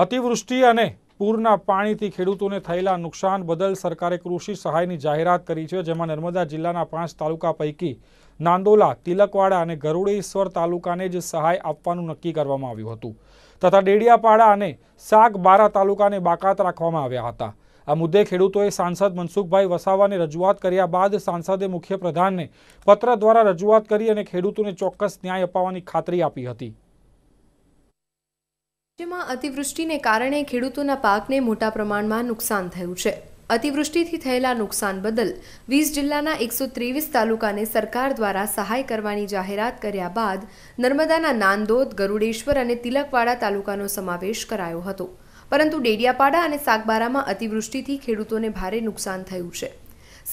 અતિવૃષ્ટિ અને પૂરના પાણીથી ખેડૂતોને થયેલા નુકસાન બદલ સરકારે કૃષિ સહાયની જાહેરાત કરી છે જેમાં નર્મદા જિલ્લાના પાંચ તાલુકા પૈકી નાંદોલા તિલકવાડા અને ગરુડેશ્વર તાલુકાને જ સહાય આપવાનું નક્કી કરવામાં આવ્યું હતું તથા ડેડિયાપાડા અને સાગબારા તાલુકાને બાકાત રાખવામાં આવ્યા હતા આ મુદ્દે ખેડૂતોએ સાંસદ મનસુખભાઈ વસાવાને રજૂઆત કર્યા બાદ સાંસદે મુખ્યપ્રધાનને પત્ર દ્વારા રજૂઆત કરી અને ખેડૂતોને ચોક્કસ ન્યાય અપાવવાની ખાતરી આપી હતી રાજ્યમાં અતિવૃષ્ટિને કારણે ખેડૂતોના પાકને મોટા પ્રમાણમાં નુકસાન થયું છે અતિવૃષ્ટિથી થયેલા નુકસાન બદલ વીસ જિલ્લાના એકસો ત્રેવીસ તાલુકાને સરકાર દ્વારા સહાય કરવાની જાહેરાત કર્યા બાદ નર્મદાના નાંદોદ ગરુડેશ્વર અને તિલકવાડા તાલુકાનો સમાવેશ કરાયો હતો પરંતુ ડેડિયાપાડા અને સાગબારામાં અતિવૃષ્ટિથી ખેડૂતોને ભારે નુકસાન થયું છે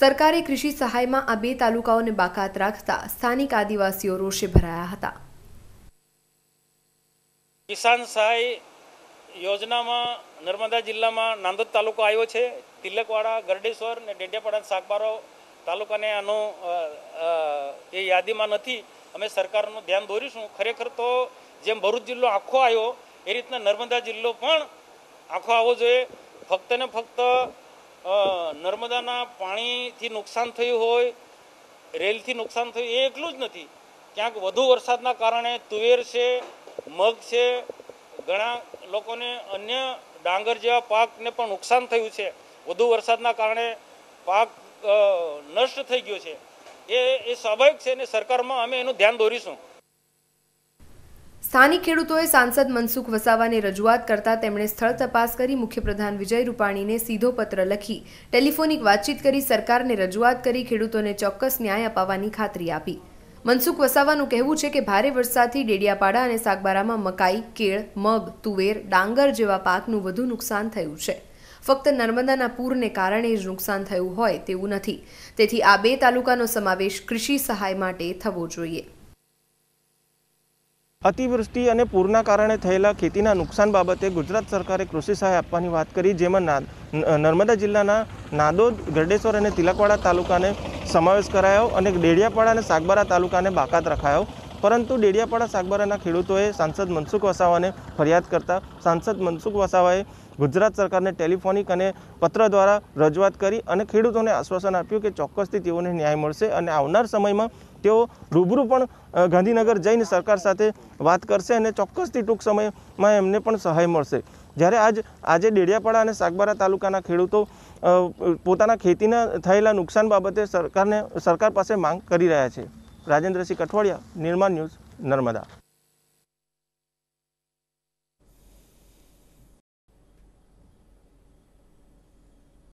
સરકારે કૃષિ સહાયમાં આ બે તાલુકાઓને બાકાત રાખતા સ્થાનિક આદિવાસીઓ રોષે ભરાયા હતા કિસાન સહાય યોજનામાં નર્મદા જિલ્લામાં નાંદોદ તાલુકો આવ્યો છે તિલકવાડા ગરડેશ્વર ને ડેડિયાપાડા શાકબારો તાલુકાને આનો એ યાદીમાં નથી અમે સરકારનું ધ્યાન દોરીશું ખરેખર તો જેમ ભરૂચ જિલ્લો આખો આવ્યો એ રીતના નર્મદા જિલ્લો પણ આખો આવવો જોઈએ ફક્ત ને ફક્ત નર્મદાના પાણીથી નુકસાન થયું હોય રેલથી નુકસાન થયું એ એટલું જ નથી ક્યાંક વધુ વરસાદના કારણે તુવેર છે મગ છે ઘણા લોકોને અન્ય ડાંગર જેવા પાકને પણ નુકસાન થયું છે વધુ વરસાદના કારણે પાક નષ્ટ થઈ ગયો છે એ એ સ્વાભાવિક છે અને સરકારમાં અમે એનું ધ્યાન દોરીશું સ્થાનિક ખેડૂતોએ સાંસદ મનસુખ વસાવાની રજૂઆત કરતા તેમણે સ્થળ તપાસ કરી મુખ્યપ્રધાન વિજય રૂપાણીને સીધો પત્ર લખી ટેલિફોનિક વાતચીત કરી સરકારને રજૂઆત કરી ખેડૂતોને ચોક્કસ ન્યાય અપાવવાની ખાતરી આપી મનસુખ વસાવાનું કહેવું છે કે ભારે વરસાદથી ડેડિયાપાડા અને સાગબારામાં મકાઈ કેળ મગ તુવેર ડાંગર જેવા પાકનું વધુ નુકસાન થયું છે ફક્ત નર્મદાના પૂરને કારણે જ નુકસાન થયું હોય તેવું નથી તેથી આ બે તાલુકાનો સમાવેશ કૃષિ સહાય માટે થવો જોઈએ અતિવૃષ્ટિ અને પૂરના કારણે થયેલા ખેતીના નુકસાન બાબતે ગુજરાત સરકારે કૃષિ સહાય આપવાની વાત કરી જેમાં નર્મદા જિલ્લાના નાદોદ ગરડેશ્વર અને તિલકવાડા તાલુકાને સમાવેશ કરાયો અને ડેડિયાપાડા અને સાગબારા તાલુકાને બાકાત રખાયો પરંતુ ડેડિયાપાડા સાગબારાના ખેડૂતોએ સાંસદ મનસુખ વસાવાને ફરિયાદ કરતા સાંસદ મનસુખ વસાવાએ ગુજરાત સરકારને ટેલિફોનિક અને પત્ર દ્વારા રજૂઆત કરી અને ખેડૂતોને આશ્વાસન આપ્યું કે ચોક્કસથી તેઓને ન્યાય મળશે અને આવનાર સમયમાં તેઓ રૂબરૂ પણ ગાંધીનગર જઈને સરકાર સાથે વાત કરશે અને ચોક્કસથી ટૂંક સમયમાં એમને પણ સહાય મળશે જ્યારે આજ આજે ડેડિયાપાડા અને સાગબારા તાલુકાના ખેડૂતો પોતાના ખેતીના થયેલા નુકસાન બાબતે સરકારને સરકાર પાસે માંગ કરી રહ્યા છે રાજેન્દ્રસિંહ કઠવાડિયા નિર્માણ ન્યૂઝ નર્મદા